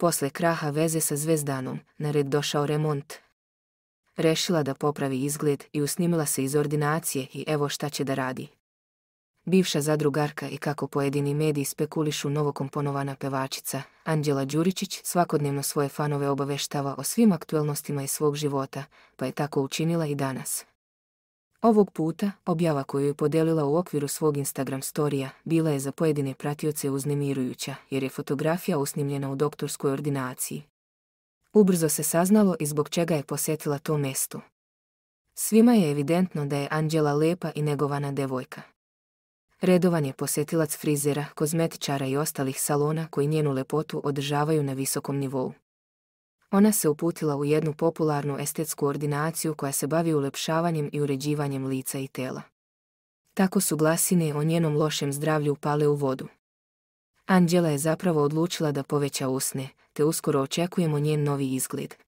Posle kraha veze sa zvezdanom, na red došao remont. Rešila da popravi izgled i usnimila se iz ordinacije i evo šta će da radi. Bivša zadrugarka i kako pojedini mediji spekulišu novokomponovana pevačica, Anđela Đuričić svakodnevno svoje fanove obaveštava o svim aktuelnostima iz svog života, pa je tako učinila i danas. Ovog puta, objava koju je podelila u okviru svog Instagram storija bila je za pojedine pratioce uznemirujuća, jer je fotografija usnimljena u doktorskoj ordinaciji. Ubrzo se saznalo i zbog čega je posjetila to mesto. Svima je evidentno da je Anđela lepa i negovana devojka. Redovan je posjetilac frizera, kozmetičara i ostalih salona koji njenu lepotu održavaju na visokom nivou. Ona se uputila u jednu popularnu estetsku ordinaciju koja se bavi ulepšavanjem i uređivanjem lica i tela. Tako su glasine o njenom lošem zdravlju pale u vodu. Anđela je zapravo odlučila da poveća usne, te uskoro očekujemo njen novi izgled,